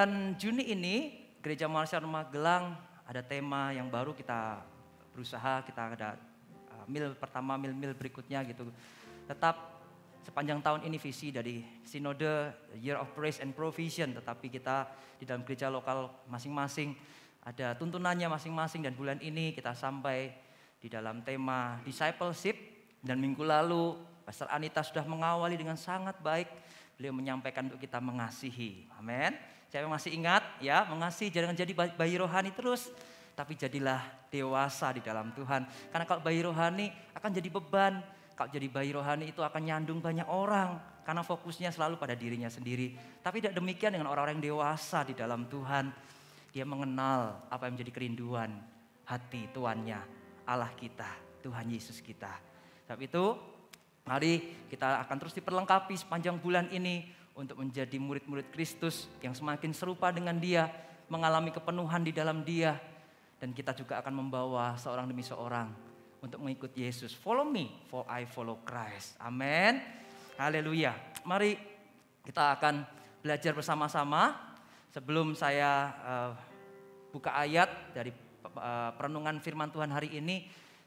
bulan Juni ini Gereja Marsyar Gelang ada tema yang baru kita berusaha kita ada uh, mil pertama mil-mil berikutnya gitu. Tetap sepanjang tahun ini visi dari sinode Year of Praise and Provision tetapi kita di dalam gereja lokal masing-masing ada tuntunannya masing-masing dan bulan ini kita sampai di dalam tema discipleship dan minggu lalu Pastor Anita sudah mengawali dengan sangat baik beliau menyampaikan untuk kita mengasihi. Amin. Siapa yang masih ingat ya, mengasihi jangan jadi bayi rohani terus, tapi jadilah dewasa di dalam Tuhan. Karena kalau bayi rohani akan jadi beban. Kalau jadi bayi rohani itu akan nyandung banyak orang karena fokusnya selalu pada dirinya sendiri. Tapi tidak demikian dengan orang-orang yang dewasa di dalam Tuhan. Dia mengenal apa yang menjadi kerinduan hati tuannya, Allah kita, Tuhan Yesus kita. Sebab itu, mari kita akan terus diperlengkapi sepanjang bulan ini untuk menjadi murid-murid Kristus yang semakin serupa dengan dia, mengalami kepenuhan di dalam dia. Dan kita juga akan membawa seorang demi seorang untuk mengikuti Yesus. Follow me, for I follow Christ. Amin. Haleluya. Mari kita akan belajar bersama-sama. Sebelum saya uh, buka ayat dari uh, perenungan firman Tuhan hari ini,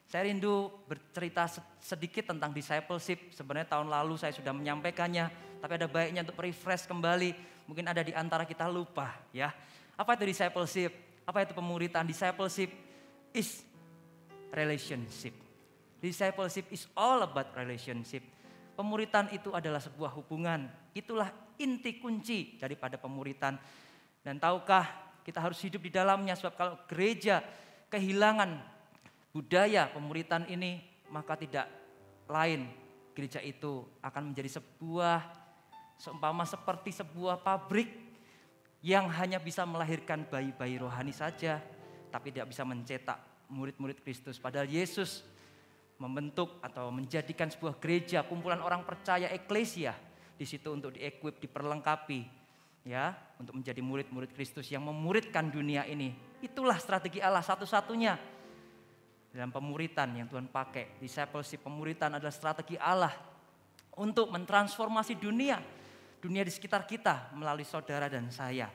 saya rindu bercerita sedikit tentang discipleship. Sebenarnya tahun lalu saya sudah menyampaikannya, tapi ada baiknya untuk refresh kembali. Mungkin ada di antara kita lupa ya. Apa itu discipleship? Apa itu pemuritan? Discipleship is relationship. Discipleship is all about relationship. Pemuritan itu adalah sebuah hubungan. Itulah inti kunci daripada pemuritan. Dan tahukah kita harus hidup di dalamnya sebab kalau gereja kehilangan budaya pemuritan ini, maka tidak lain gereja itu akan menjadi sebuah seumpama seperti sebuah pabrik yang hanya bisa melahirkan bayi-bayi rohani saja, tapi tidak bisa mencetak murid-murid Kristus. Padahal Yesus membentuk atau menjadikan sebuah gereja, kumpulan orang percaya eklesia di situ untuk diequip, diperlengkapi ya, untuk menjadi murid-murid Kristus yang memuridkan dunia ini. Itulah strategi Allah satu-satunya dalam pemuritan yang Tuhan pakai. Discipleship pemuritan adalah strategi Allah untuk mentransformasi dunia. Dunia di sekitar kita melalui saudara dan saya.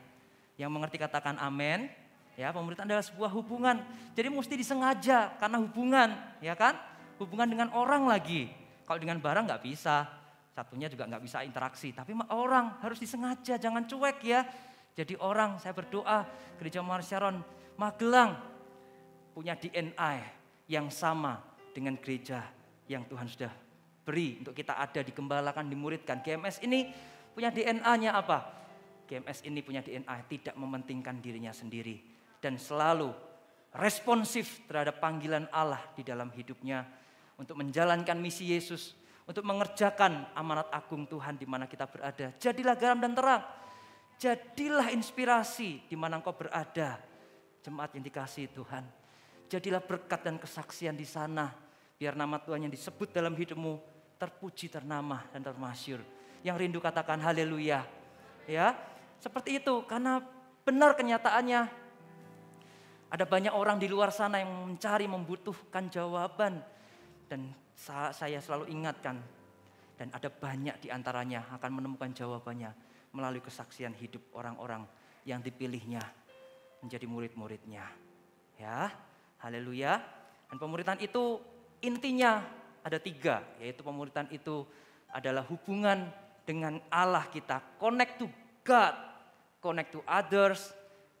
Yang mengerti katakan amin. Ya, pemuritan adalah sebuah hubungan. Jadi mesti disengaja karena hubungan, ya kan? Hubungan dengan orang lagi. Kalau dengan barang nggak bisa, satunya juga nggak bisa interaksi. Tapi orang harus disengaja, jangan cuek ya. Jadi orang, saya berdoa, Gereja Marsyaron, Magelang, punya DNA ya yang sama dengan gereja yang Tuhan sudah beri untuk kita ada dikembalakan, dimuridkan. GMS ini punya DNA-nya apa? GMS ini punya DNA tidak mementingkan dirinya sendiri dan selalu responsif terhadap panggilan Allah di dalam hidupnya untuk menjalankan misi Yesus, untuk mengerjakan amanat agung Tuhan di mana kita berada. Jadilah garam dan terang. Jadilah inspirasi di mana engkau berada. Jemaat yang dikasihi Tuhan. Jadilah berkat dan kesaksian di sana. Biar nama Tuhan yang disebut dalam hidupmu terpuji, ternama, dan termasyur. Yang rindu katakan haleluya. Ya, seperti itu. Karena benar kenyataannya ada banyak orang di luar sana yang mencari, membutuhkan jawaban. Dan saya selalu ingatkan, dan ada banyak di antaranya akan menemukan jawabannya melalui kesaksian hidup orang-orang yang dipilihnya menjadi murid-muridnya. Ya, Haleluya. Dan pemuritan itu intinya ada tiga, yaitu pemuritan itu adalah hubungan dengan Allah kita. Connect to God, connect to others,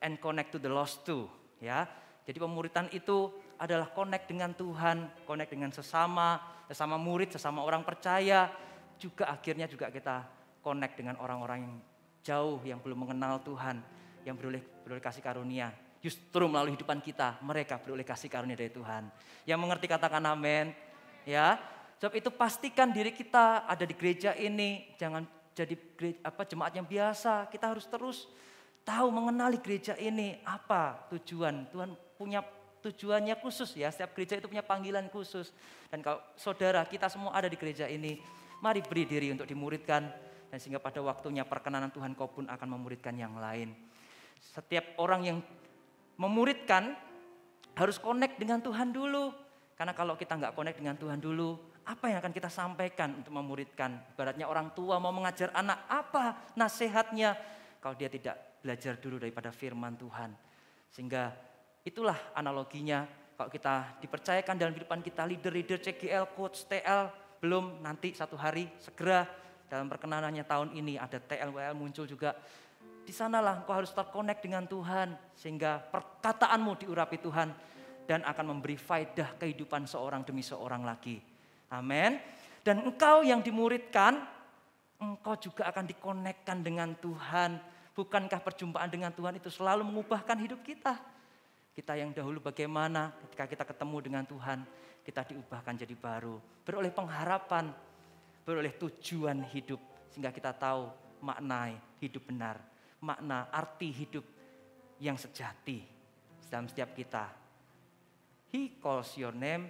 and connect to the lost too. Ya, jadi pemuritan itu adalah connect dengan Tuhan, connect dengan sesama, sesama murid, sesama orang percaya, juga akhirnya juga kita connect dengan orang-orang yang jauh yang belum mengenal Tuhan, yang beroleh beroleh kasih karunia. Justru melalui hidupan kita mereka beroleh kasih karunia dari Tuhan. Yang mengerti katakan amin. Ya. Sebab itu pastikan diri kita ada di gereja ini, jangan jadi gereja, apa jemaat yang biasa. Kita harus terus tahu mengenali gereja ini apa tujuan. Tuhan punya tujuannya khusus ya. Setiap gereja itu punya panggilan khusus. Dan kalau saudara kita semua ada di gereja ini, mari beri diri untuk dimuridkan dan sehingga pada waktunya perkenanan Tuhan kau pun akan memuridkan yang lain. Setiap orang yang memuridkan harus connect dengan Tuhan dulu. Karena kalau kita nggak connect dengan Tuhan dulu, apa yang akan kita sampaikan untuk memuridkan? Baratnya orang tua mau mengajar anak apa nasihatnya kalau dia tidak belajar dulu daripada firman Tuhan. Sehingga itulah analoginya kalau kita dipercayakan dalam kehidupan kita leader-leader CGL, coach, TL, belum nanti satu hari segera dalam perkenanannya tahun ini ada TLWL muncul juga. Di sanalah engkau harus terkonek dengan Tuhan sehingga perkataanmu diurapi Tuhan dan akan memberi faedah kehidupan seorang demi seorang lagi. Amin. Dan engkau yang dimuridkan, engkau juga akan dikonekkan dengan Tuhan. Bukankah perjumpaan dengan Tuhan itu selalu mengubahkan hidup kita? Kita yang dahulu bagaimana ketika kita ketemu dengan Tuhan, kita diubahkan jadi baru. Beroleh pengharapan, beroleh tujuan hidup sehingga kita tahu makna hidup benar, makna arti hidup yang sejati dalam setiap kita. He calls your name,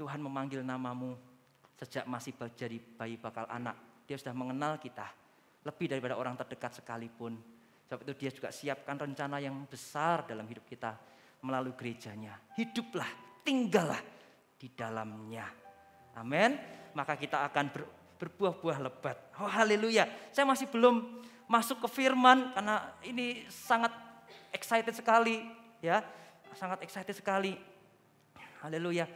Tuhan memanggil namamu sejak masih jadi bayi bakal anak. Dia sudah mengenal kita lebih daripada orang terdekat sekalipun. Sebab itu dia juga siapkan rencana yang besar dalam hidup kita melalui gerejanya. Hiduplah, tinggallah di dalamnya. Amin. Maka kita akan ber, berbuah-buah lebat. Oh haleluya. Saya masih belum masuk ke firman karena ini sangat excited sekali ya. Sangat excited sekali. Haleluya.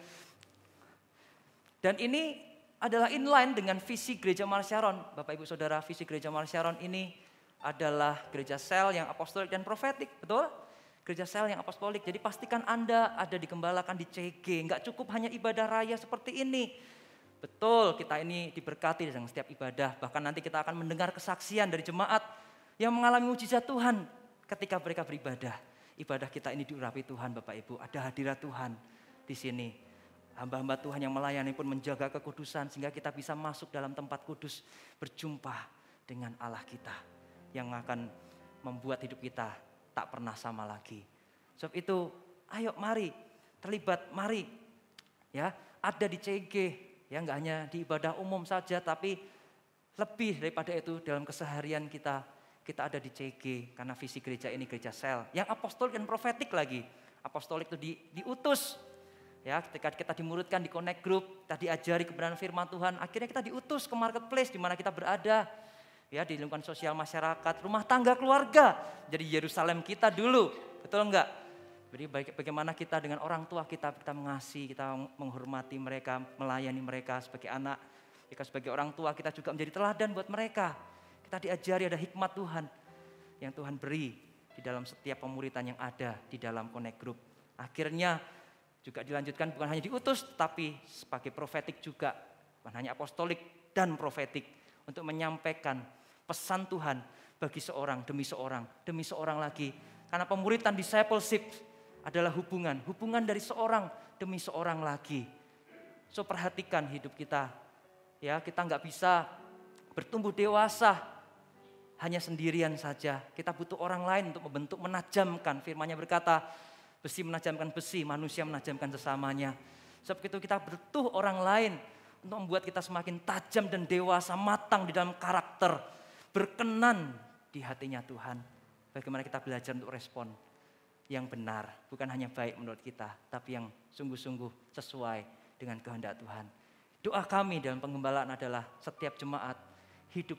Dan ini adalah inline dengan visi gereja Marsyaron. Bapak Ibu Saudara, visi gereja Marsyaron ini adalah gereja sel yang apostolik dan profetik, betul? gereja sel yang apostolik. Jadi pastikan Anda ada dikembalakan di CG. Enggak cukup hanya ibadah raya seperti ini. Betul, kita ini diberkati dengan setiap ibadah. Bahkan nanti kita akan mendengar kesaksian dari jemaat yang mengalami mujizat Tuhan ketika mereka beribadah. Ibadah kita ini diurapi Tuhan, Bapak Ibu. Ada hadirat Tuhan di sini. Hamba-hamba Tuhan yang melayani pun menjaga kekudusan sehingga kita bisa masuk dalam tempat kudus berjumpa dengan Allah kita yang akan membuat hidup kita tak pernah sama lagi. Sebab itu, ayo mari terlibat, mari ya ada di CG ya nggak hanya di ibadah umum saja, tapi lebih daripada itu dalam keseharian kita kita ada di CG karena visi gereja ini gereja sel yang apostolik dan profetik lagi apostolik itu di, diutus ya ketika kita dimurutkan di connect group tadi ajari kebenaran firman Tuhan akhirnya kita diutus ke marketplace di mana kita berada ya di lingkungan sosial masyarakat, rumah tangga keluarga. Jadi Yerusalem kita dulu, betul enggak? Jadi bagaimana kita dengan orang tua kita, kita mengasihi, kita menghormati mereka, melayani mereka sebagai anak. Jika sebagai orang tua kita juga menjadi teladan buat mereka. Kita diajari ada hikmat Tuhan yang Tuhan beri di dalam setiap pemuritan yang ada di dalam connect group. Akhirnya juga dilanjutkan bukan hanya diutus tapi sebagai profetik juga. Bukan hanya apostolik dan profetik untuk menyampaikan pesan Tuhan bagi seorang demi seorang demi seorang lagi. Karena pemuritan discipleship adalah hubungan, hubungan dari seorang demi seorang lagi. So perhatikan hidup kita. Ya, kita nggak bisa bertumbuh dewasa hanya sendirian saja. Kita butuh orang lain untuk membentuk, menajamkan. Firmanya berkata, besi menajamkan besi, manusia menajamkan sesamanya. Sebab itu kita butuh orang lain membuat kita semakin tajam dan dewasa, matang di dalam karakter, berkenan di hatinya Tuhan. Bagaimana kita belajar untuk respon yang benar, bukan hanya baik menurut kita, tapi yang sungguh-sungguh sesuai dengan kehendak Tuhan. Doa kami dalam pengembalaan adalah setiap jemaat hidup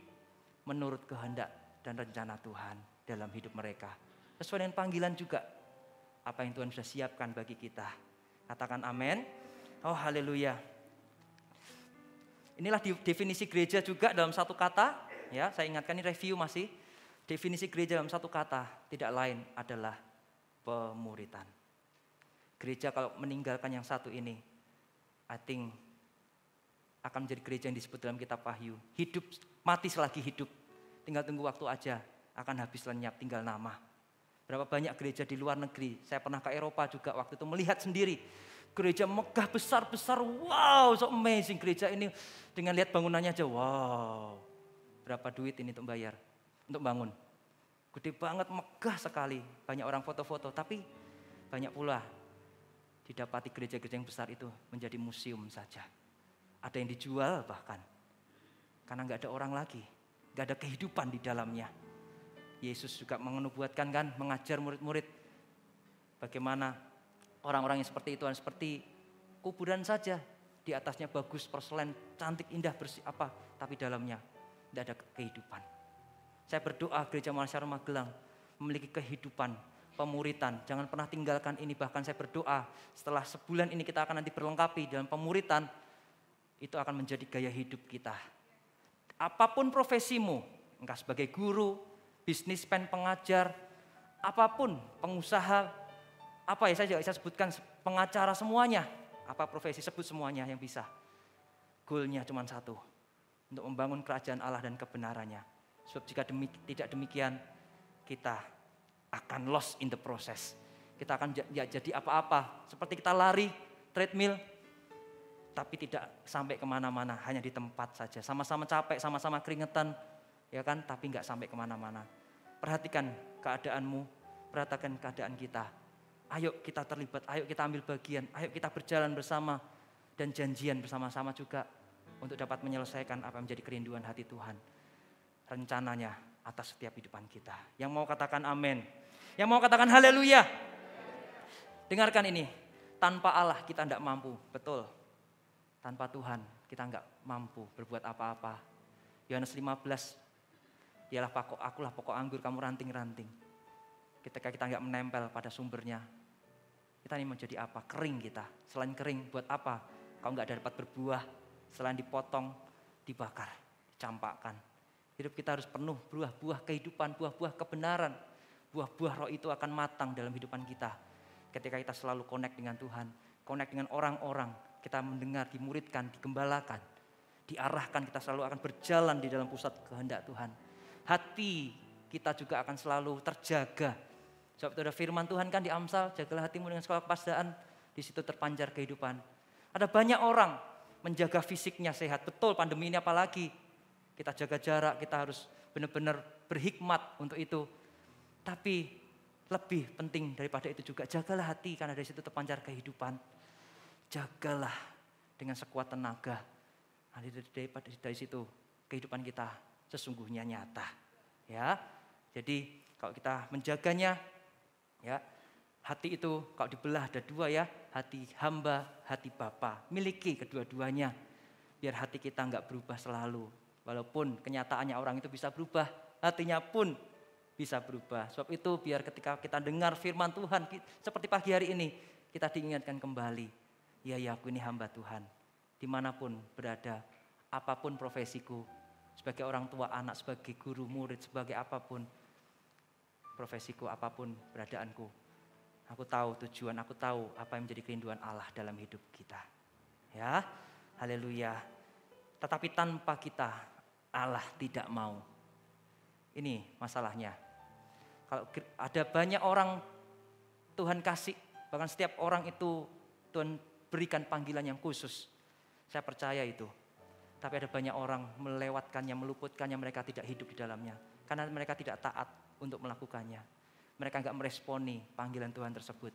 menurut kehendak dan rencana Tuhan dalam hidup mereka. Sesuai dengan panggilan juga apa yang Tuhan sudah siapkan bagi kita. Katakan amin. Oh haleluya. Inilah definisi gereja juga dalam satu kata, ya, saya ingatkan ini review masih. Definisi gereja dalam satu kata tidak lain adalah pemuritan. Gereja kalau meninggalkan yang satu ini, I think akan menjadi gereja yang disebut dalam kitab Wahyu. Hidup mati selagi hidup, tinggal tunggu waktu aja, akan habis lenyap tinggal nama. Berapa banyak gereja di luar negeri, saya pernah ke Eropa juga waktu itu melihat sendiri. Gereja megah besar-besar, wow so amazing gereja ini. Dengan lihat bangunannya aja, wow. Berapa duit ini untuk bayar, untuk bangun. Gede banget, megah sekali. Banyak orang foto-foto, tapi banyak pula didapati gereja-gereja yang besar itu menjadi museum saja. Ada yang dijual bahkan. Karena nggak ada orang lagi, nggak ada kehidupan di dalamnya. Yesus juga mengenubuatkan kan, mengajar murid-murid bagaimana orang-orang yang seperti itu, yang seperti kuburan saja, di atasnya bagus perselen, cantik, indah, bersih apa, tapi dalamnya tidak ada kehidupan. Saya berdoa Gereja Malaysia Magelang memiliki kehidupan, pemuritan. Jangan pernah tinggalkan ini. Bahkan saya berdoa setelah sebulan ini kita akan nanti berlengkapi dalam pemuritan. Itu akan menjadi gaya hidup kita. Apapun profesimu, engkau sebagai guru, bisnis pen pengajar, apapun, pengusaha, apa ya saya bisa sebutkan, pengacara semuanya, apa profesi sebut semuanya yang bisa. Goalnya cuma satu, untuk membangun kerajaan Allah dan kebenarannya. Sebab jika demik, tidak demikian, kita akan lost in the process. Kita akan ya, jadi apa-apa, seperti kita lari, treadmill, tapi tidak sampai kemana-mana, hanya di tempat saja. Sama-sama capek, sama-sama keringetan, ya kan? Tapi nggak sampai kemana-mana. Perhatikan keadaanmu, perhatikan keadaan kita. Ayo kita terlibat, ayo kita ambil bagian, ayo kita berjalan bersama dan janjian bersama-sama juga untuk dapat menyelesaikan apa yang menjadi kerinduan hati Tuhan. Rencananya atas setiap kehidupan kita. Yang mau katakan amin. Yang mau katakan haleluya. Dengarkan ini, tanpa Allah kita tidak mampu, betul. Tanpa Tuhan kita nggak mampu berbuat apa-apa. Yohanes 15 Dialah pokok akulah pokok anggur kamu ranting-ranting. Ketika kita nggak menempel pada sumbernya, kita ini menjadi apa? Kering kita. Selain kering, buat apa? Kau nggak dapat berbuah. Selain dipotong, dibakar, dicampakkan. Hidup kita harus penuh buah-buah kehidupan, buah-buah kebenaran. Buah-buah roh itu akan matang dalam hidupan kita. Ketika kita selalu connect dengan Tuhan, connect dengan orang-orang, kita mendengar, dimuridkan, digembalakan, diarahkan, kita selalu akan berjalan di dalam pusat kehendak Tuhan hati kita juga akan selalu terjaga. Sebab itu ada firman Tuhan kan di Amsal, jagalah hatimu dengan segala kepastian, di situ terpancar kehidupan. Ada banyak orang menjaga fisiknya sehat. Betul pandemi ini apalagi. Kita jaga jarak, kita harus benar-benar berhikmat untuk itu. Tapi lebih penting daripada itu juga, jagalah hati karena dari situ terpancar kehidupan. Jagalah dengan sekuat tenaga. Nah, dari, dari, dari situ kehidupan kita sesungguhnya nyata. Ya. Jadi kalau kita menjaganya ya, hati itu kalau dibelah ada dua ya, hati hamba, hati bapa. Miliki kedua-duanya. Biar hati kita enggak berubah selalu. Walaupun kenyataannya orang itu bisa berubah, hatinya pun bisa berubah. Sebab itu biar ketika kita dengar firman Tuhan seperti pagi hari ini, kita diingatkan kembali. Ya, ya aku ini hamba Tuhan. Dimanapun berada, apapun profesiku, sebagai orang tua anak, sebagai guru murid, sebagai apapun, profesiku apapun, beradaanku. Aku tahu tujuan, aku tahu apa yang menjadi kerinduan Allah dalam hidup kita. Ya, haleluya. Tetapi tanpa kita, Allah tidak mau. Ini masalahnya. Kalau ada banyak orang Tuhan kasih, bahkan setiap orang itu Tuhan berikan panggilan yang khusus. Saya percaya itu. Tapi ada banyak orang melewatkannya, meluputkannya, mereka tidak hidup di dalamnya. Karena mereka tidak taat untuk melakukannya. Mereka nggak meresponi panggilan Tuhan tersebut.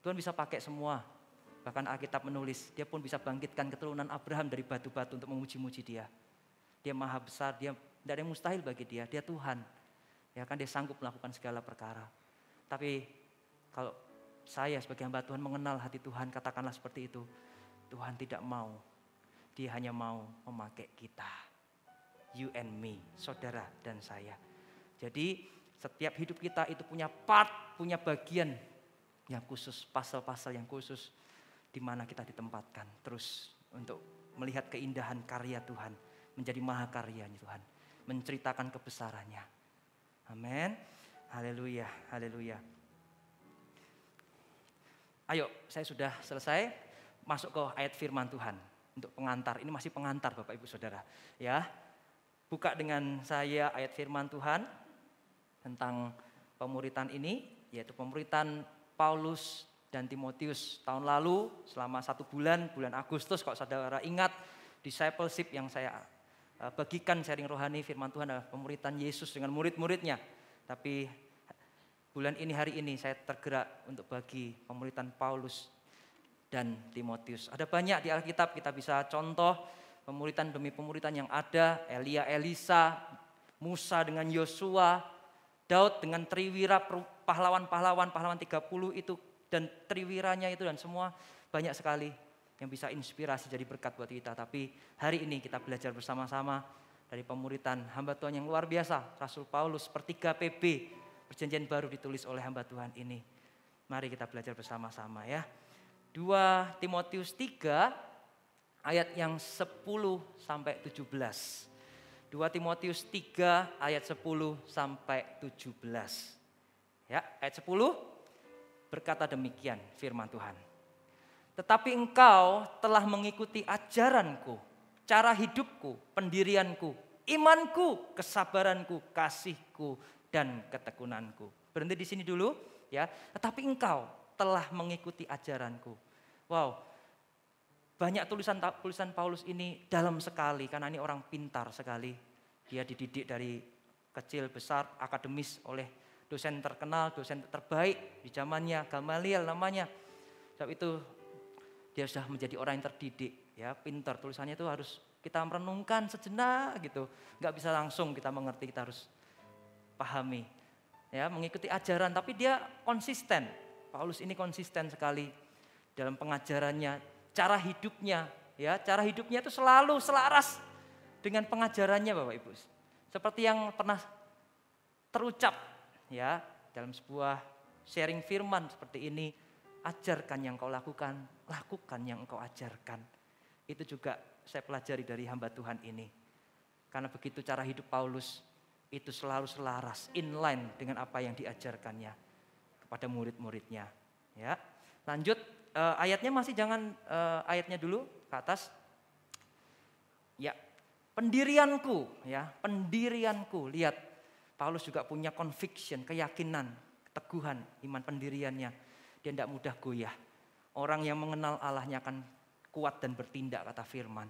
Tuhan bisa pakai semua. Bahkan Alkitab menulis, dia pun bisa bangkitkan keturunan Abraham dari batu-batu untuk memuji-muji dia. Dia maha besar, dia tidak ada yang mustahil bagi dia, dia Tuhan. Ya kan dia sanggup melakukan segala perkara. Tapi kalau saya sebagai hamba Tuhan mengenal hati Tuhan, katakanlah seperti itu. Tuhan tidak mau dia hanya mau memakai kita. You and me, saudara dan saya. Jadi setiap hidup kita itu punya part, punya bagian yang khusus, pasal-pasal yang khusus di mana kita ditempatkan terus untuk melihat keindahan karya Tuhan, menjadi maha karyanya Tuhan, menceritakan kebesarannya. Amin. Haleluya, haleluya. Ayo, saya sudah selesai masuk ke ayat firman Tuhan untuk pengantar. Ini masih pengantar Bapak Ibu Saudara. Ya. Buka dengan saya ayat firman Tuhan tentang pemuritan ini yaitu pemuritan Paulus dan Timotius tahun lalu selama satu bulan bulan Agustus kalau saudara ingat discipleship yang saya eh, bagikan sharing rohani firman Tuhan adalah pemuritan Yesus dengan murid-muridnya tapi bulan ini hari ini saya tergerak untuk bagi pemuritan Paulus dan Timotius. Ada banyak di Alkitab kita bisa contoh pemuritan demi pemuritan yang ada, Elia, Elisa, Musa dengan Yosua, Daud dengan Triwira, pahlawan-pahlawan, pahlawan 30 itu dan Triwiranya itu dan semua banyak sekali yang bisa inspirasi jadi berkat buat kita. Tapi hari ini kita belajar bersama-sama dari pemuritan hamba Tuhan yang luar biasa, Rasul Paulus, pertiga PB, perjanjian baru ditulis oleh hamba Tuhan ini. Mari kita belajar bersama-sama ya. 2 Timotius 3 ayat yang 10 sampai 17. 2 Timotius 3 ayat 10 sampai 17. Ya, ayat 10 berkata demikian firman Tuhan. Tetapi engkau telah mengikuti ajaranku, cara hidupku, pendirianku, imanku, kesabaranku, kasihku, dan ketekunanku. Berhenti di sini dulu ya. Tetapi engkau telah mengikuti ajaranku. Wow, banyak tulisan tulisan Paulus ini dalam sekali karena ini orang pintar sekali. Dia dididik dari kecil besar akademis oleh dosen terkenal, dosen terbaik di zamannya Gamaliel namanya. Sebab itu dia sudah menjadi orang yang terdidik, ya pintar tulisannya itu harus kita merenungkan sejenak gitu. Nggak bisa langsung kita mengerti, kita harus pahami. Ya, mengikuti ajaran tapi dia konsisten Paulus ini konsisten sekali dalam pengajarannya, cara hidupnya, ya, cara hidupnya itu selalu selaras dengan pengajarannya Bapak Ibu. Seperti yang pernah terucap ya dalam sebuah sharing firman seperti ini, ajarkan yang kau lakukan, lakukan yang kau ajarkan. Itu juga saya pelajari dari hamba Tuhan ini. Karena begitu cara hidup Paulus itu selalu selaras, inline dengan apa yang diajarkannya kepada murid-muridnya. Ya, lanjut eh, ayatnya masih jangan eh, ayatnya dulu ke atas. Ya, pendirianku, ya pendirianku. Lihat, Paulus juga punya conviction, keyakinan, keteguhan iman pendiriannya. Dia tidak mudah goyah. Orang yang mengenal Allahnya akan kuat dan bertindak kata firman.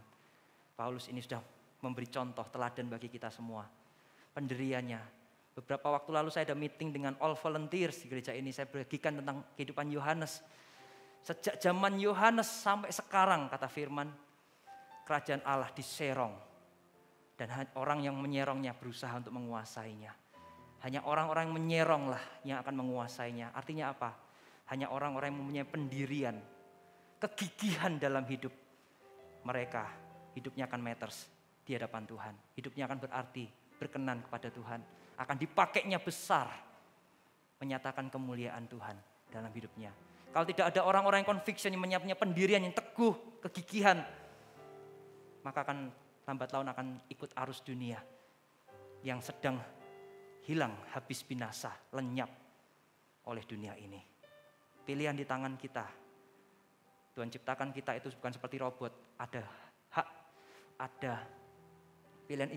Paulus ini sudah memberi contoh teladan bagi kita semua. Pendiriannya, Beberapa waktu lalu saya ada meeting dengan all volunteers di gereja ini. Saya bagikan tentang kehidupan Yohanes. Sejak zaman Yohanes sampai sekarang kata firman, kerajaan Allah diserong. Dan orang yang menyerongnya berusaha untuk menguasainya. Hanya orang-orang yang menyeronglah yang akan menguasainya. Artinya apa? Hanya orang-orang yang mempunyai pendirian, kegigihan dalam hidup mereka. Hidupnya akan matters di hadapan Tuhan. Hidupnya akan berarti berkenan kepada Tuhan, akan dipakainya besar menyatakan kemuliaan Tuhan dalam hidupnya. Kalau tidak ada orang-orang yang conviction yang menyiapnya pendirian yang teguh, kegigihan, maka akan lambat laun akan ikut arus dunia yang sedang hilang, habis binasa, lenyap oleh dunia ini. Pilihan di tangan kita. Tuhan ciptakan kita itu bukan seperti robot, ada hak, ada pilihan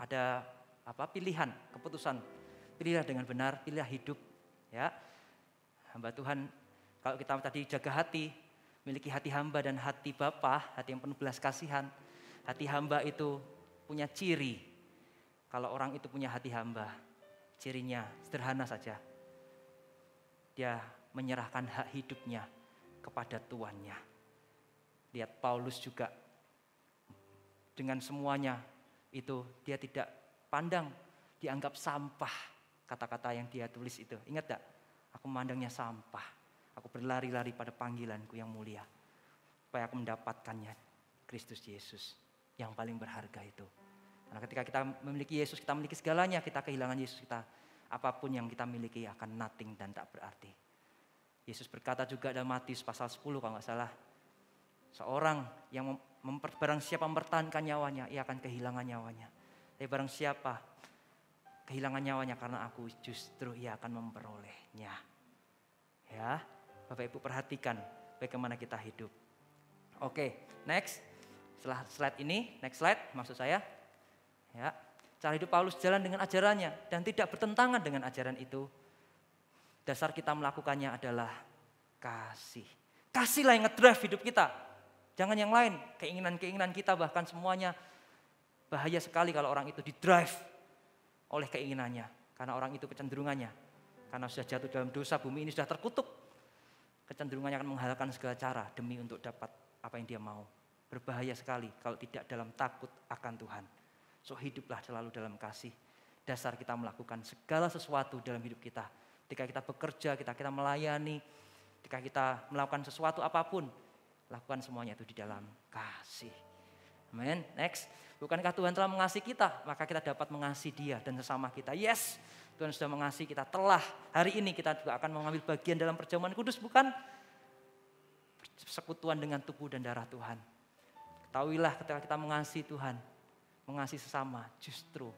ada apa pilihan, keputusan. Pilihlah dengan benar, pilihlah hidup. Ya, hamba Tuhan, kalau kita tadi jaga hati, miliki hati hamba dan hati Bapa, hati yang penuh belas kasihan. Hati hamba itu punya ciri. Kalau orang itu punya hati hamba, cirinya sederhana saja. Dia menyerahkan hak hidupnya kepada tuannya. Lihat Paulus juga dengan semuanya itu dia tidak pandang dianggap sampah kata-kata yang dia tulis itu. Ingat tak? Aku memandangnya sampah. Aku berlari-lari pada panggilanku yang mulia. Supaya aku mendapatkannya. Kristus Yesus yang paling berharga itu. Karena ketika kita memiliki Yesus, kita memiliki segalanya. Kita kehilangan Yesus, kita apapun yang kita miliki akan nothing dan tak berarti. Yesus berkata juga dalam Matius pasal 10 kalau nggak salah. Seorang yang barang siapa mempertahankan nyawanya, ia akan kehilangan nyawanya. Tapi barang siapa kehilangan nyawanya karena aku, justru ia akan memperolehnya. Ya, Bapak Ibu perhatikan bagaimana kita hidup. Oke, next. Setelah slide ini, next slide maksud saya. Ya, cara hidup Paulus jalan dengan ajarannya dan tidak bertentangan dengan ajaran itu. Dasar kita melakukannya adalah kasih. Kasihlah yang ngedrive hidup kita. Jangan yang lain, keinginan-keinginan kita bahkan semuanya bahaya sekali kalau orang itu di-drive oleh keinginannya. Karena orang itu kecenderungannya. Karena sudah jatuh dalam dosa, bumi ini sudah terkutuk. Kecenderungannya akan menghalalkan segala cara demi untuk dapat apa yang dia mau. Berbahaya sekali kalau tidak dalam takut akan Tuhan. So hiduplah selalu dalam kasih. Dasar kita melakukan segala sesuatu dalam hidup kita. Ketika kita bekerja, kita kita melayani, ketika kita melakukan sesuatu apapun, lakukan semuanya itu di dalam kasih. amen. Next. Bukankah Tuhan telah mengasihi kita? Maka kita dapat mengasihi dia dan sesama kita. Yes, Tuhan sudah mengasihi kita. Telah hari ini kita juga akan mengambil bagian dalam perjamuan kudus. Bukan sekutuan dengan tubuh dan darah Tuhan. Ketahuilah ketika kita mengasihi Tuhan, mengasihi sesama, justru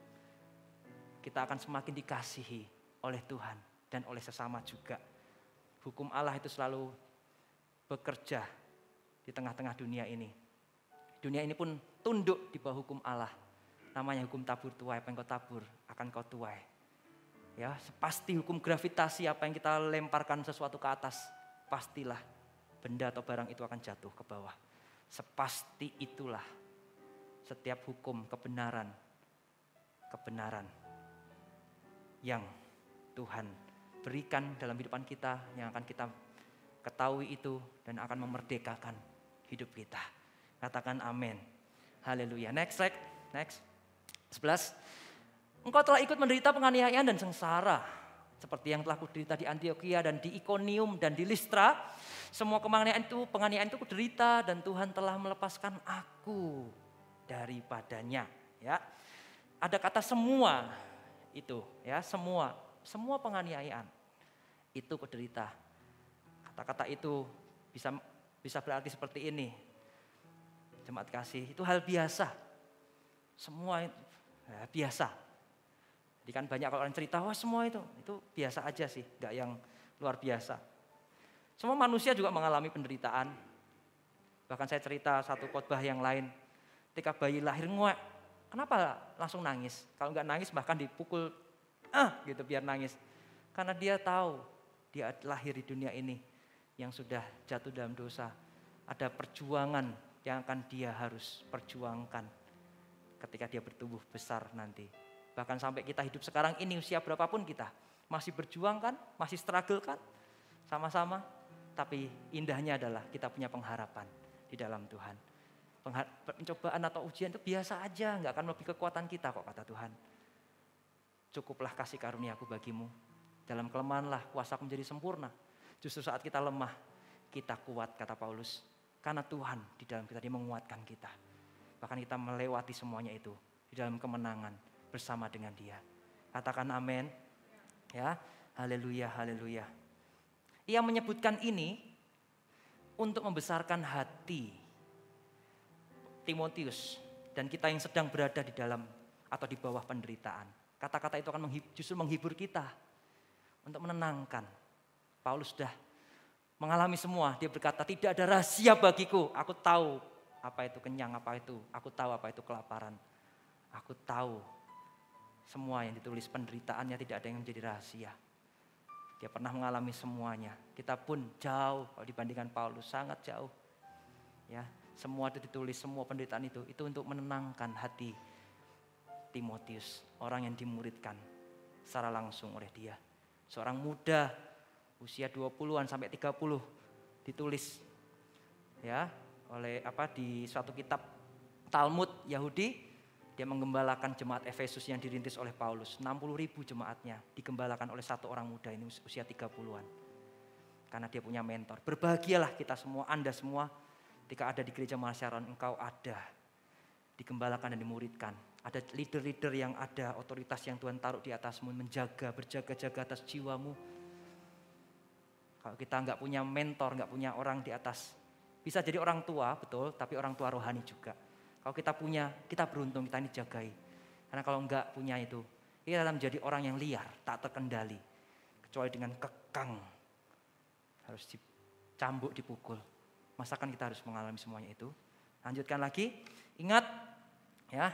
kita akan semakin dikasihi oleh Tuhan dan oleh sesama juga. Hukum Allah itu selalu bekerja di tengah-tengah dunia ini. Dunia ini pun tunduk di bawah hukum Allah. Namanya hukum tabur tuai, apa yang kau tabur akan kau tuai. Ya, pasti hukum gravitasi apa yang kita lemparkan sesuatu ke atas, pastilah benda atau barang itu akan jatuh ke bawah. Sepasti itulah setiap hukum kebenaran kebenaran yang Tuhan berikan dalam kehidupan kita yang akan kita ketahui itu dan akan memerdekakan hidup kita. Katakan amin. Haleluya. Next slide. Next. 11. Engkau telah ikut menderita penganiayaan dan sengsara. Seperti yang telah kuderita di Antioquia dan di Iconium dan di Listra. Semua penganiayaan itu, penganiayaan itu kuderita dan Tuhan telah melepaskan aku daripadanya. Ya, Ada kata semua itu ya semua semua penganiayaan itu kuderita kata-kata itu bisa bisa berarti seperti ini. Jemaat kasih, itu hal biasa. Semua ya, biasa. Jadi kan banyak kalau orang cerita, wah semua itu, itu biasa aja sih, nggak yang luar biasa. Semua manusia juga mengalami penderitaan. Bahkan saya cerita satu khotbah yang lain, ketika bayi lahir nguek, kenapa langsung nangis? Kalau nggak nangis bahkan dipukul, ah gitu biar nangis. Karena dia tahu dia lahir di dunia ini yang sudah jatuh dalam dosa. Ada perjuangan yang akan dia harus perjuangkan ketika dia bertumbuh besar nanti. Bahkan sampai kita hidup sekarang ini usia berapapun kita masih berjuang kan, masih struggle kan, sama-sama. Tapi indahnya adalah kita punya pengharapan di dalam Tuhan. Pencobaan atau ujian itu biasa aja, nggak akan lebih kekuatan kita kok kata Tuhan. Cukuplah kasih karunia karuniaku bagimu, dalam kelemahanlah kuasa aku menjadi sempurna. Justru saat kita lemah, kita kuat, kata Paulus. Karena Tuhan di dalam kita, dia menguatkan kita. Bahkan kita melewati semuanya itu di dalam kemenangan bersama dengan dia. Katakan amin. Ya, haleluya, haleluya. Ia menyebutkan ini untuk membesarkan hati Timotius dan kita yang sedang berada di dalam atau di bawah penderitaan. Kata-kata itu akan menghibur, justru menghibur kita untuk menenangkan Paulus sudah mengalami semua. Dia berkata, tidak ada rahasia bagiku. Aku tahu apa itu kenyang, apa itu. Aku tahu apa itu kelaparan. Aku tahu semua yang ditulis penderitaannya tidak ada yang menjadi rahasia. Dia pernah mengalami semuanya. Kita pun jauh kalau dibandingkan Paulus, sangat jauh. Ya, semua itu ditulis, semua penderitaan itu, itu untuk menenangkan hati Timotius, orang yang dimuridkan secara langsung oleh dia. Seorang muda usia 20-an sampai 30 ditulis ya oleh apa di suatu kitab Talmud Yahudi dia menggembalakan jemaat Efesus yang dirintis oleh Paulus. 60 ribu jemaatnya digembalakan oleh satu orang muda ini usia 30-an. Karena dia punya mentor. Berbahagialah kita semua, Anda semua. Ketika ada di gereja masyarakat engkau ada. Digembalakan dan dimuridkan. Ada leader-leader yang ada, otoritas yang Tuhan taruh di atasmu, menjaga, berjaga-jaga atas jiwamu. Kalau kita nggak punya mentor, nggak punya orang di atas, bisa jadi orang tua betul, tapi orang tua rohani juga. Kalau kita punya, kita beruntung kita ini jagai. Karena kalau nggak punya itu, kita akan menjadi orang yang liar, tak terkendali. Kecuali dengan kekang, harus dicambuk, dipukul. Masakan kita harus mengalami semuanya itu. Lanjutkan lagi, ingat ya,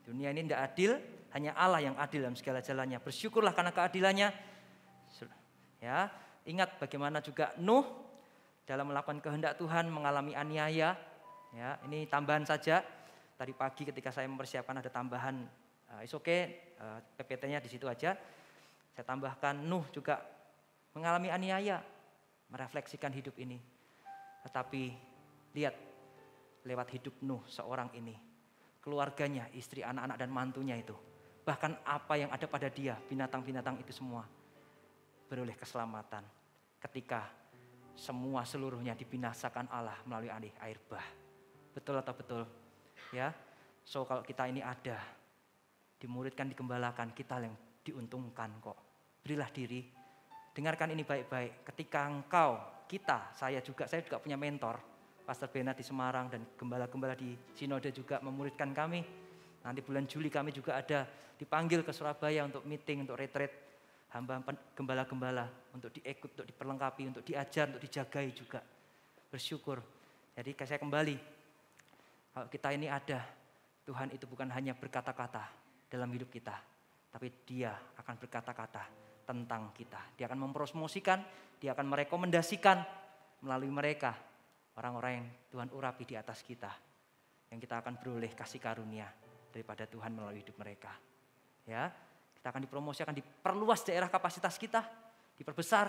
dunia ini tidak adil, hanya Allah yang adil dalam segala jalannya. Bersyukurlah karena keadilannya. Ya, Ingat bagaimana juga Nuh dalam melakukan kehendak Tuhan mengalami aniaya. Ya, ini tambahan saja. Tadi pagi ketika saya mempersiapkan ada tambahan. Uh, Is okay, uh, eh, PPT-nya di situ aja. Saya tambahkan Nuh juga mengalami aniaya, merefleksikan hidup ini. Tetapi lihat lewat hidup Nuh seorang ini, keluarganya, istri, anak-anak dan mantunya itu. Bahkan apa yang ada pada dia, binatang-binatang itu semua beroleh keselamatan ketika semua seluruhnya dibinasakan Allah melalui air bah. Betul atau betul? Ya. So kalau kita ini ada dimuridkan, digembalakan, kita yang diuntungkan kok. Berilah diri. Dengarkan ini baik-baik. Ketika engkau, kita, saya juga, saya juga punya mentor. Pastor Bena di Semarang dan gembala-gembala di Sinode juga memuridkan kami. Nanti bulan Juli kami juga ada dipanggil ke Surabaya untuk meeting, untuk retreat hamba gembala-gembala untuk diikut, untuk diperlengkapi, untuk diajar, untuk dijagai juga. Bersyukur. Jadi saya kembali, kalau kita ini ada, Tuhan itu bukan hanya berkata-kata dalam hidup kita, tapi dia akan berkata-kata tentang kita. Dia akan mempromosikan, dia akan merekomendasikan melalui mereka orang-orang yang Tuhan urapi di atas kita. Yang kita akan beroleh kasih karunia daripada Tuhan melalui hidup mereka. Ya, kita akan dipromosi, akan diperluas daerah kapasitas kita, diperbesar.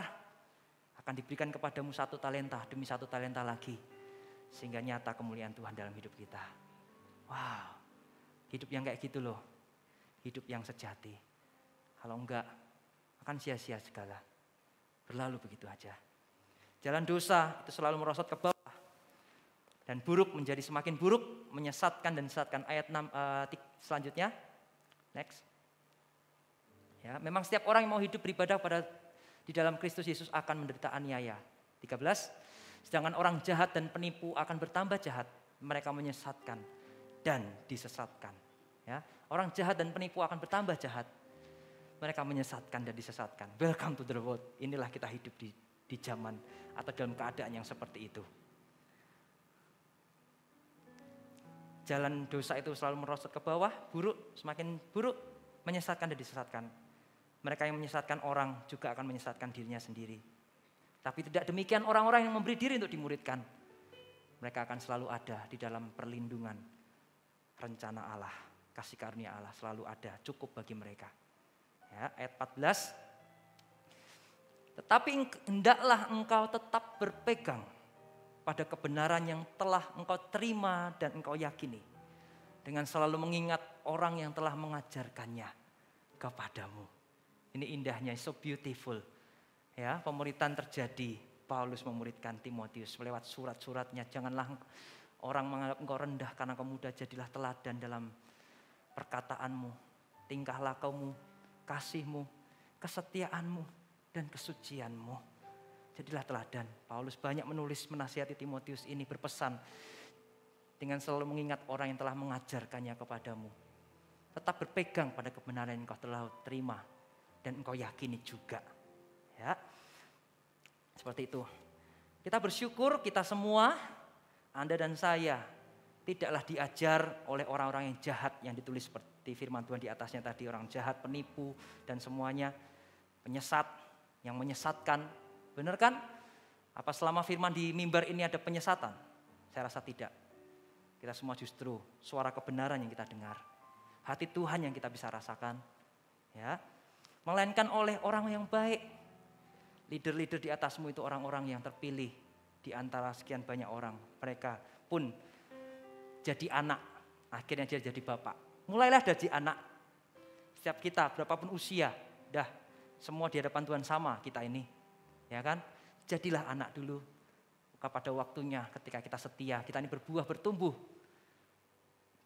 Akan diberikan kepadamu satu talenta demi satu talenta lagi. Sehingga nyata kemuliaan Tuhan dalam hidup kita. Wow, hidup yang kayak gitu loh. Hidup yang sejati. Kalau enggak, akan sia-sia segala. Berlalu begitu aja. Jalan dosa itu selalu merosot ke bawah dan buruk menjadi semakin buruk, menyesatkan dan sesatkan. Ayat 6, uh, eh, selanjutnya, next. Ya, memang setiap orang yang mau hidup beribadah pada di dalam Kristus Yesus akan menderita aniaya. 13. Sedangkan orang jahat dan penipu akan bertambah jahat. Mereka menyesatkan dan disesatkan. Ya, orang jahat dan penipu akan bertambah jahat. Mereka menyesatkan dan disesatkan. Welcome to the world. Inilah kita hidup di di zaman atau dalam keadaan yang seperti itu. Jalan dosa itu selalu merosot ke bawah, buruk, semakin buruk, menyesatkan dan disesatkan. Mereka yang menyesatkan orang juga akan menyesatkan dirinya sendiri. Tapi tidak demikian orang-orang yang memberi diri untuk dimuridkan. Mereka akan selalu ada di dalam perlindungan rencana Allah. Kasih karunia Allah selalu ada, cukup bagi mereka. Ya, ayat 14. Tetapi hendaklah engkau tetap berpegang pada kebenaran yang telah engkau terima dan engkau yakini. Dengan selalu mengingat orang yang telah mengajarkannya kepadamu. Ini indahnya, so beautiful. Ya, pemuritan terjadi. Paulus memuridkan Timotius lewat surat-suratnya. Janganlah orang menganggap engkau rendah karena kamu muda, jadilah teladan dalam perkataanmu, tingkah lakumu, kasihmu, kesetiaanmu, dan kesucianmu. Jadilah teladan. Paulus banyak menulis menasihati Timotius ini berpesan dengan selalu mengingat orang yang telah mengajarkannya kepadamu. Tetap berpegang pada kebenaran yang kau telah terima dan engkau yakini juga. Ya. Seperti itu. Kita bersyukur kita semua, Anda dan saya, tidaklah diajar oleh orang-orang yang jahat yang ditulis seperti firman Tuhan di atasnya tadi, orang jahat, penipu, dan semuanya penyesat, yang menyesatkan. Benar kan? Apa selama firman di mimbar ini ada penyesatan? Saya rasa tidak. Kita semua justru suara kebenaran yang kita dengar. Hati Tuhan yang kita bisa rasakan. Ya, melainkan oleh orang yang baik. Leader-leader di atasmu itu orang-orang yang terpilih di antara sekian banyak orang. Mereka pun jadi anak, akhirnya dia jadi bapak. Mulailah dari anak. Setiap kita, berapapun usia, dah semua di hadapan Tuhan sama kita ini. Ya kan? Jadilah anak dulu. Kepada waktunya ketika kita setia, kita ini berbuah, bertumbuh.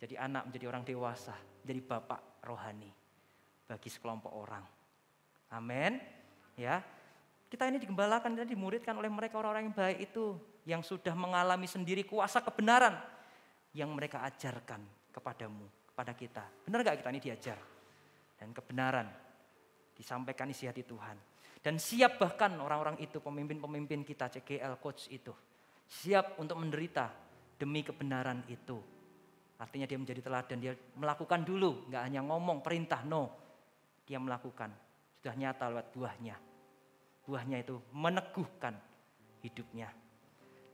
Jadi anak menjadi orang dewasa, jadi bapak rohani bagi sekelompok orang. Amin. Ya. Kita ini digembalakan dan dimuridkan oleh mereka orang-orang yang baik itu yang sudah mengalami sendiri kuasa kebenaran yang mereka ajarkan kepadamu, kepada kita. Benar gak kita ini diajar? Dan kebenaran disampaikan isi hati Tuhan. Dan siap bahkan orang-orang itu, pemimpin-pemimpin kita, CGL coach itu, siap untuk menderita demi kebenaran itu. Artinya dia menjadi teladan, dia melakukan dulu, nggak hanya ngomong perintah, no. Dia melakukan sudah nyata lewat buahnya. Buahnya itu meneguhkan hidupnya.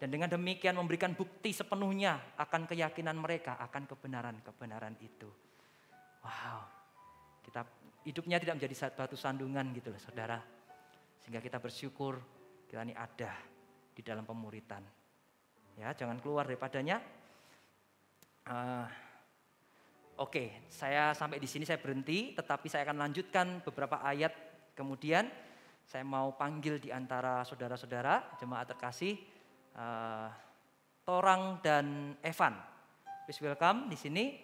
Dan dengan demikian memberikan bukti sepenuhnya akan keyakinan mereka, akan kebenaran-kebenaran itu. Wow, kita hidupnya tidak menjadi batu sandungan gitu loh saudara. Sehingga kita bersyukur kita ini ada di dalam pemuritan. Ya, jangan keluar daripadanya. Uh, Oke, saya sampai di sini saya berhenti, tetapi saya akan lanjutkan beberapa ayat kemudian. Saya mau panggil di antara saudara-saudara jemaat terkasih uh, Torang dan Evan. Please welcome di sini.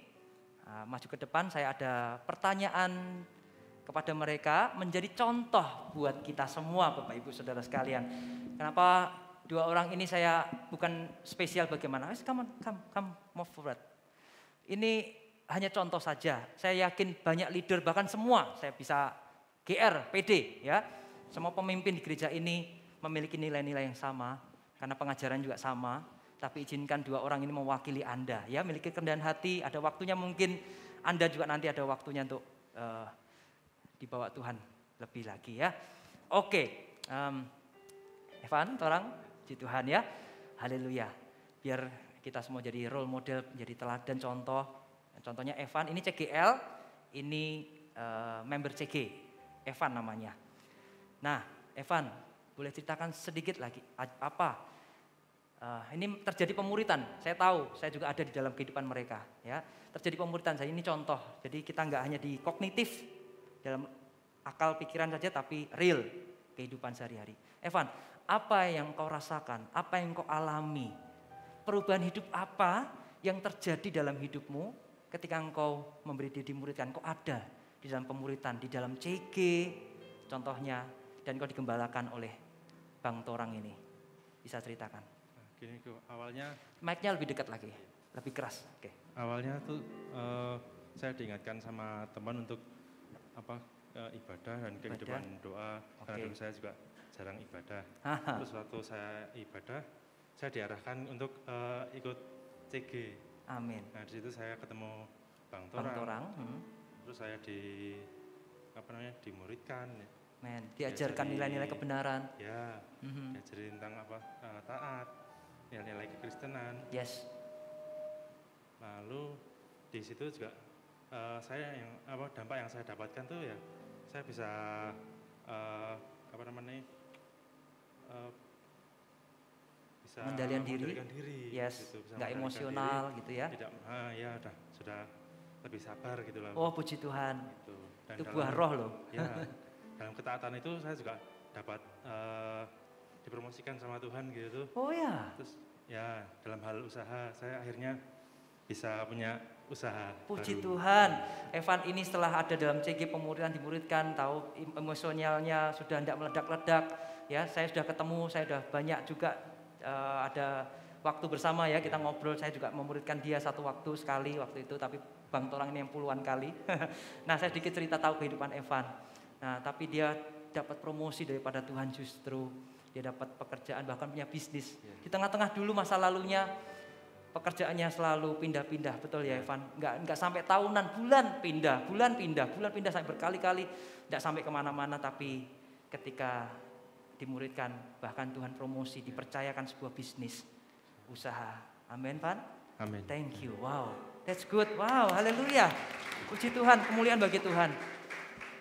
Uh, maju ke depan, saya ada pertanyaan kepada mereka menjadi contoh buat kita semua Bapak Ibu Saudara sekalian. Kenapa dua orang ini saya bukan spesial bagaimana? Kamu, kamu, kamu, move forward. Ini hanya contoh saja. Saya yakin banyak leader bahkan semua saya bisa GR, PD ya. Semua pemimpin di gereja ini memiliki nilai-nilai yang sama karena pengajaran juga sama. Tapi izinkan dua orang ini mewakili Anda ya, memiliki kerendahan hati, ada waktunya mungkin Anda juga nanti ada waktunya untuk uh, dibawa Tuhan lebih lagi ya. Oke, um, Evan, tolong di Tuhan ya. Haleluya. Biar kita semua jadi role model, jadi teladan contoh Contohnya Evan, ini CGL, ini uh, member CG, Evan namanya. Nah, Evan, boleh ceritakan sedikit lagi apa? Uh, ini terjadi pemuritan, saya tahu, saya juga ada di dalam kehidupan mereka. Ya, terjadi pemuritan saya ini contoh. Jadi kita nggak hanya di kognitif dalam akal pikiran saja, tapi real kehidupan sehari-hari. Evan, apa yang kau rasakan? Apa yang kau alami? Perubahan hidup apa yang terjadi dalam hidupmu ketika engkau memberi diri dimuridkan, engkau ada di dalam pemuritan, di dalam CG contohnya, dan kau digembalakan oleh Bang Torang ini. Bisa ceritakan. Nah, gini, awalnya... Mic-nya lebih dekat lagi, lebih keras. Oke. Okay. Awalnya tuh uh, saya diingatkan sama teman untuk apa uh, ibadah dan kehidupan doa. Okay. Karena dulu saya juga jarang ibadah. Aha. Terus waktu saya ibadah, saya diarahkan untuk uh, ikut CG Amin. Nah di situ saya ketemu Bang Torang. Bang Torang. Hmm. Terus saya di apa namanya dimuridkan. Men, diajarkan nilai-nilai kebenaran. Ya, mm-hmm. diajarin tentang apa uh, taat, nilai-nilai kekristenan. Yes. Lalu di situ juga uh, saya yang apa dampak yang saya dapatkan tuh ya saya bisa uh, apa namanya uh, bisa mengendalikan diri, diri yes gitu, nggak emosional diri, gitu ya tidak ah, ya sudah sudah lebih sabar gitu loh oh puji Tuhan gitu. Dan itu dalam, buah roh loh ya dalam ketaatan itu saya juga dapat uh, dipromosikan sama Tuhan gitu oh ya terus ya dalam hal usaha saya akhirnya bisa punya usaha. Puji baru. Tuhan, Evan ini setelah ada dalam CG pemuridan dimuridkan, tahu emosionalnya sudah tidak meledak-ledak. Ya, saya sudah ketemu, saya sudah banyak juga uh, ada waktu bersama ya kita ngobrol saya juga memuridkan dia satu waktu sekali waktu itu tapi Bang Torang ini yang puluhan kali nah saya sedikit cerita tahu kehidupan Evan nah tapi dia dapat promosi daripada Tuhan justru dia dapat pekerjaan bahkan punya bisnis ya. di tengah-tengah dulu masa lalunya pekerjaannya selalu pindah-pindah betul ya, ya Evan nggak nggak sampai tahunan bulan pindah bulan pindah bulan pindah sampai berkali-kali nggak sampai kemana-mana tapi ketika dimuridkan, bahkan Tuhan promosi, dipercayakan sebuah bisnis, usaha. Amin, Pak. Amin. Thank you. Wow, that's good. Wow, haleluya. Puji Tuhan, kemuliaan bagi Tuhan.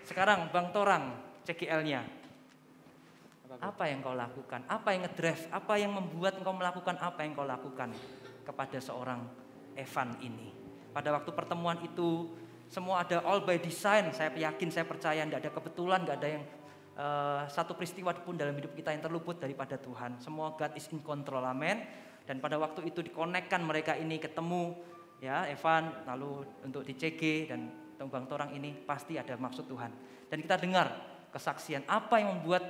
Sekarang Bang Torang, CGL-nya. Apa yang kau lakukan? Apa yang ngedrive? Apa yang membuat engkau melakukan apa yang kau lakukan kepada seorang Evan ini? Pada waktu pertemuan itu semua ada all by design. Saya yakin, saya percaya, tidak ada kebetulan, nggak ada yang Eh, satu peristiwa pun dalam hidup kita yang terluput daripada Tuhan. Semua God is in control, men Dan pada waktu itu dikonekkan mereka ini ketemu ya Evan, lalu untuk di dan tembang Torang ini pasti ada maksud Tuhan. Dan kita dengar kesaksian apa yang membuat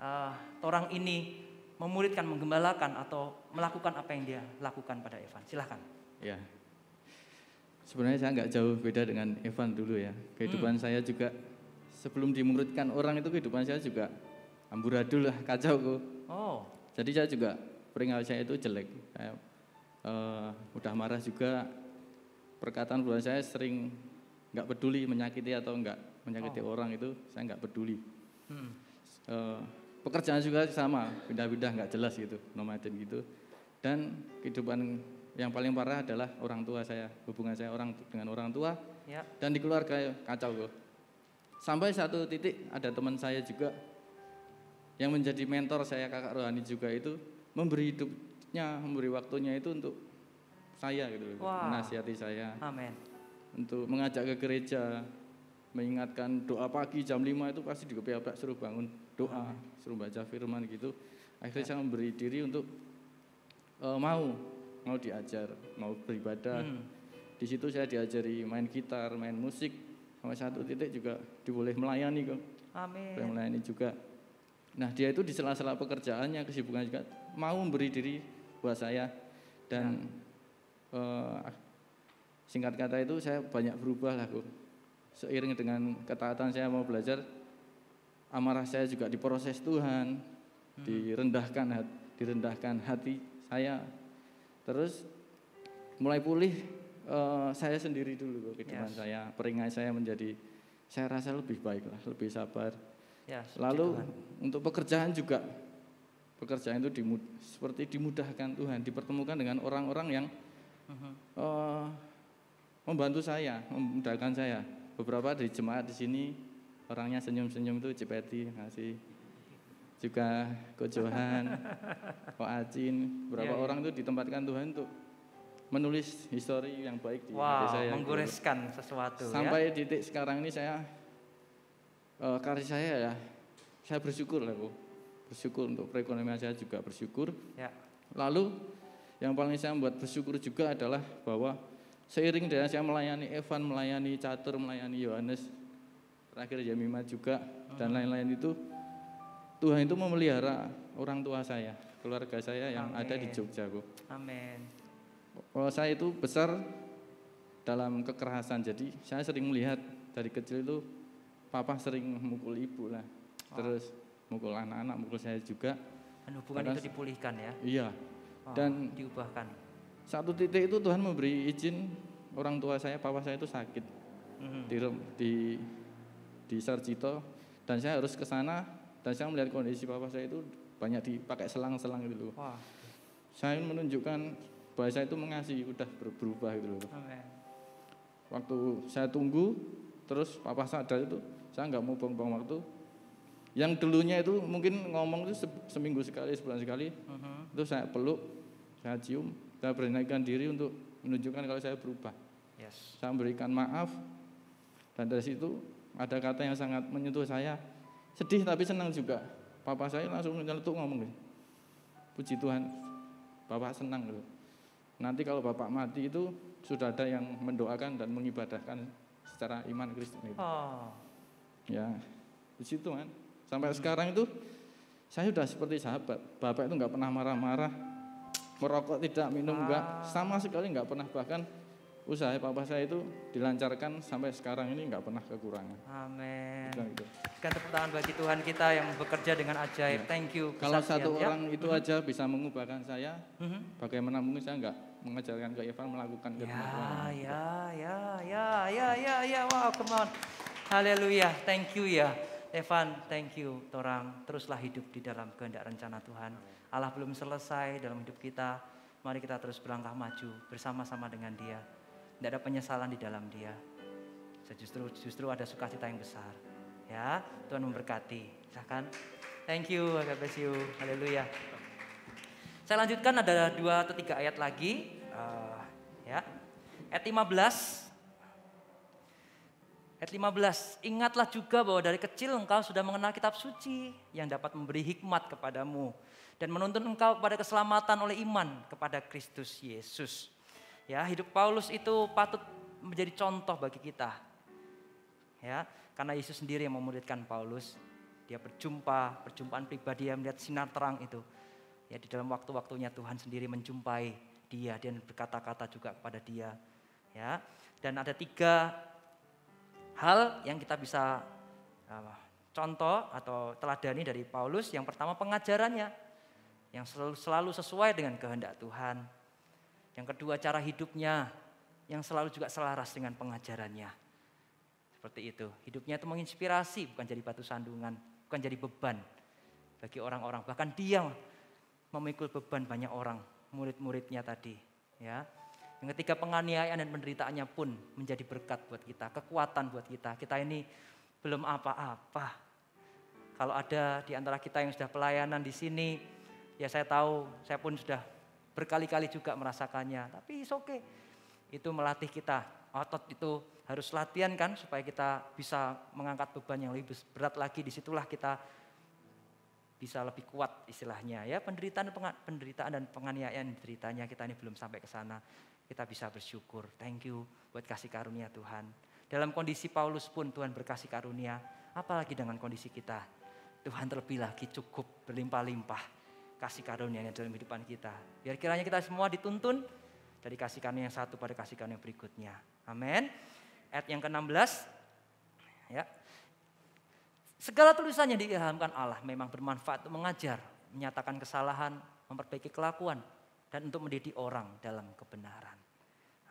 uh, Torang ini memuridkan, menggembalakan atau melakukan apa yang dia lakukan pada Evan. Silahkan. Ya. Sebenarnya saya nggak jauh beda dengan Evan dulu ya. Kehidupan hmm. saya juga sebelum dimurutkan orang itu kehidupan saya juga amburadul lah kacau kok. Oh. Jadi saya juga peringatan saya itu jelek. Saya uh, eh, udah marah juga. Perkataan bulan saya sering nggak peduli menyakiti atau nggak menyakiti oh. orang itu saya nggak peduli. Hmm. Uh, pekerjaan juga sama, pindah-pindah nggak jelas gitu, nomaden gitu. Dan kehidupan yang paling parah adalah orang tua saya, hubungan saya orang dengan orang tua. Ya. Dan di keluarga kacau kok Sampai satu titik ada teman saya juga yang menjadi mentor saya kakak rohani juga itu memberi hidupnya, memberi waktunya itu untuk saya gitu wow. menasihati saya. Amin. Untuk mengajak ke gereja, mengingatkan doa pagi jam 5 itu pasti juga pihak suruh bangun doa, Amen. suruh baca firman gitu. Akhirnya saya memberi diri untuk uh, mau mau diajar, mau beribadah. Hmm. Di situ saya diajari main gitar, main musik, sampai satu titik juga diboleh melayani kok. Amin. Boleh melayani juga. Nah dia itu di sela-sela pekerjaannya, kesibukan juga mau memberi diri buat saya dan ya. uh, singkat kata itu saya banyak berubah lah kok. Seiring dengan ketaatan saya mau belajar, amarah saya juga diproses Tuhan, hmm. direndahkan direndahkan hati saya. Terus mulai pulih Eh, saya sendiri dulu kehidupan yes. saya, peringai saya menjadi saya rasa lebih baik lah, lebih sabar. Yes, Lalu Tuhan. untuk pekerjaan juga pekerjaan itu dimud, seperti dimudahkan Tuhan, dipertemukan dengan orang-orang yang uh-huh. uh, membantu saya, memudahkan saya. Beberapa dari jemaat di sini orangnya senyum-senyum itu cipeti ngasih juga Kojohan Pak Ajin, Acin, berapa ya. Iya. orang itu ditempatkan Tuhan untuk menulis histori yang baik di wow, saya. menggoreskan sesuatu ya. Sampai ya? titik sekarang ini saya uh, eh, karir saya ya saya bersyukur lah Bu. Bersyukur untuk perekonomian saya juga bersyukur. Ya. Lalu yang paling saya membuat bersyukur juga adalah bahwa seiring dengan saya melayani Evan, melayani Catur, melayani Yohanes, terakhir Jamima juga hmm. dan lain-lain itu Tuhan itu memelihara orang tua saya, keluarga saya yang Amen. ada di Jogja, Bu. Amin. Kalau saya itu besar dalam kekerasan, jadi saya sering melihat dari kecil itu papa sering mukul ibu lah, oh. terus mukul anak-anak, mukul saya juga. Dan hubungan Karena, itu dipulihkan ya? Iya. Oh, Dan diubahkan. Satu titik itu Tuhan memberi izin orang tua saya, papa saya itu sakit mm-hmm. di di di Sarjito dan saya harus ke sana dan saya melihat kondisi papa saya itu banyak dipakai selang-selang gitu. Wah. Saya menunjukkan bahasa itu mengasihi udah berubah gitu loh waktu saya tunggu terus papa sadar itu saya nggak mau buang-buang waktu yang dulunya itu mungkin ngomong itu seminggu sekali sebulan sekali mhm. uh-huh. itu saya peluk saya cium saya beranikan diri untuk menunjukkan kalau saya berubah yes. saya memberikan maaf dan dari situ ada kata yang sangat menyentuh saya sedih tapi senang juga papa saya langsung nyeletuk ngomong puji Tuhan Bapak senang loh. Gitu. Nanti kalau bapak mati itu sudah ada yang mendoakan dan mengibadahkan secara iman Kristen itu. Oh. Ya, di situ kan. Sampai hmm. sekarang itu saya sudah seperti sahabat. Bapak itu nggak pernah marah-marah, merokok tidak, minum ah. nggak, sama sekali nggak pernah bahkan usaha papa saya itu dilancarkan sampai sekarang ini nggak pernah kekurangan. Amin. Gitu. Kan tepuk tangan bagi Tuhan kita yang bekerja dengan ajaib. Ya. Thank you. Kalau satu ya. orang itu mm-hmm. aja bisa mengubahkan saya, -hmm. bagaimana mungkin saya nggak mengajarkan ke Evan melakukan ketentuan. Ya, ya, ya, ya, ya, ya, ya wow, come on. Haleluya, thank you ya. Evan, thank you. Torang, teruslah hidup di dalam kehendak rencana Tuhan. Allah belum selesai dalam hidup kita. Mari kita terus berlangkah maju bersama-sama dengan dia. Tidak ada penyesalan di dalam dia. Justru justru ada sukacita yang besar. Ya, Tuhan memberkati. Silahkan. Thank you, God bless you. Haleluya. Saya lanjutkan ada dua atau tiga ayat lagi. Uh, ya. Ayat 15. Ayat 15, ingatlah juga bahwa dari kecil engkau sudah mengenal kitab suci yang dapat memberi hikmat kepadamu dan menuntun engkau kepada keselamatan oleh iman kepada Kristus Yesus. Ya, hidup Paulus itu patut menjadi contoh bagi kita. Ya, karena Yesus sendiri yang memuridkan Paulus. Dia berjumpa, perjumpaan pribadi yang melihat sinar terang itu Ya di dalam waktu-waktunya Tuhan sendiri menjumpai dia dan berkata-kata juga kepada dia. Ya. Dan ada tiga hal yang kita bisa uh, contoh atau teladani dari Paulus. Yang pertama pengajarannya yang selalu, selalu sesuai dengan kehendak Tuhan. Yang kedua cara hidupnya yang selalu juga selaras dengan pengajarannya. Seperti itu. Hidupnya itu menginspirasi, bukan jadi batu sandungan, bukan jadi beban bagi orang-orang. Bahkan dia memikul beban banyak orang, murid-muridnya tadi, ya. Yang ketiga penganiayaan dan penderitaannya pun menjadi berkat buat kita, kekuatan buat kita. Kita ini belum apa-apa. Kalau ada di antara kita yang sudah pelayanan di sini, ya saya tahu, saya pun sudah berkali-kali juga merasakannya. Tapi oke, okay. itu melatih kita. Otot itu harus latihan kan supaya kita bisa mengangkat beban yang lebih berat lagi. Disitulah kita bisa lebih kuat istilahnya ya penderitaan penderitaan dan penganiayaan ceritanya kita ini belum sampai ke sana kita bisa bersyukur thank you buat kasih karunia Tuhan dalam kondisi Paulus pun Tuhan berkasih karunia apalagi dengan kondisi kita Tuhan terlebih lagi cukup berlimpah-limpah kasih karunia yang dalam kehidupan kita biar kiranya kita semua dituntun dari kasih karunia yang satu pada kasih karunia yang berikutnya amin ayat yang ke-16 ya Segala tulisannya diilhamkan Allah memang bermanfaat untuk mengajar, menyatakan kesalahan, memperbaiki kelakuan, dan untuk mendidik orang dalam kebenaran.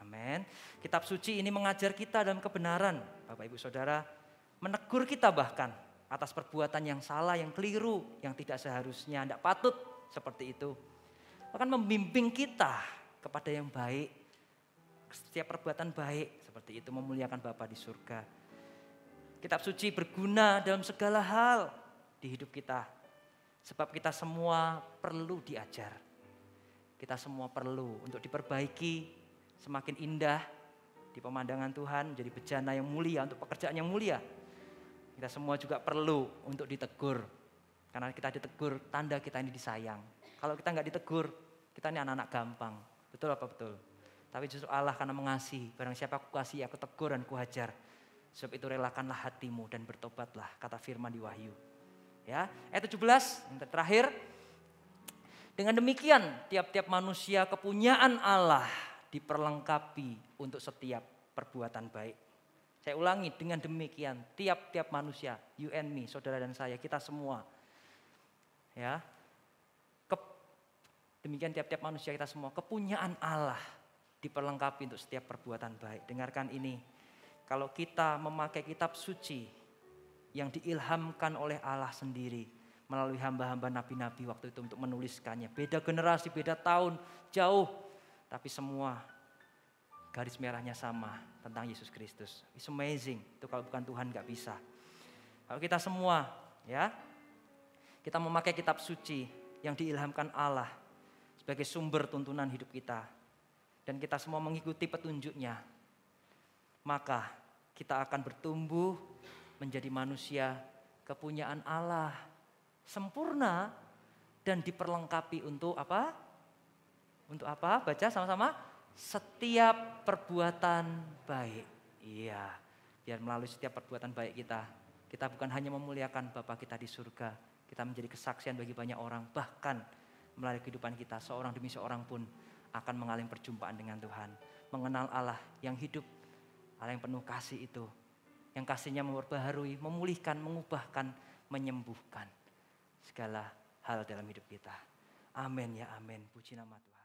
Amin. Kitab suci ini mengajar kita dalam kebenaran, Bapak Ibu Saudara, menegur kita bahkan atas perbuatan yang salah, yang keliru, yang tidak seharusnya, tidak patut seperti itu. Bahkan membimbing kita kepada yang baik, setiap perbuatan baik seperti itu memuliakan Bapa di surga. Kitab suci berguna dalam segala hal di hidup kita. Sebab kita semua perlu diajar. Kita semua perlu untuk diperbaiki semakin indah di pemandangan Tuhan jadi bejana yang mulia untuk pekerjaan yang mulia. Kita semua juga perlu untuk ditegur. Karena kita ditegur tanda kita ini disayang. Kalau kita nggak ditegur, kita ini anak-anak gampang. Betul apa betul? Tapi justru Allah karena mengasihi, barang siapa aku kasih, aku tegur dan ku hajar Sebab itu relakanlah hatimu dan bertobatlah, kata firman di Wahyu. Ya, ayat 17 yang terakhir. Dengan demikian, tiap-tiap manusia kepunyaan Allah diperlengkapi untuk setiap perbuatan baik. Saya ulangi, dengan demikian, tiap-tiap manusia, you and me, saudara dan saya, kita semua. Ya. Ke, demikian tiap-tiap manusia kita semua kepunyaan Allah diperlengkapi untuk setiap perbuatan baik. Dengarkan ini, kalau kita memakai kitab suci yang diilhamkan oleh Allah sendiri melalui hamba-hamba nabi-nabi waktu itu untuk menuliskannya. Beda generasi, beda tahun, jauh, tapi semua garis merahnya sama tentang Yesus Kristus. It's amazing. Itu kalau bukan Tuhan nggak bisa. Kalau kita semua ya kita memakai kitab suci yang diilhamkan Allah sebagai sumber tuntunan hidup kita dan kita semua mengikuti petunjuknya maka kita akan bertumbuh menjadi manusia kepunyaan Allah sempurna dan diperlengkapi untuk apa? Untuk apa? Baca sama-sama. Setiap perbuatan baik. Iya. Biar melalui setiap perbuatan baik kita, kita bukan hanya memuliakan Bapa kita di surga, kita menjadi kesaksian bagi banyak orang, bahkan melalui kehidupan kita seorang demi seorang pun akan mengalami perjumpaan dengan Tuhan, mengenal Allah yang hidup Allah yang penuh kasih itu. Yang kasihnya memperbaharui, memulihkan, mengubahkan, menyembuhkan segala hal dalam hidup kita. Amin ya amin. Puji nama Tuhan.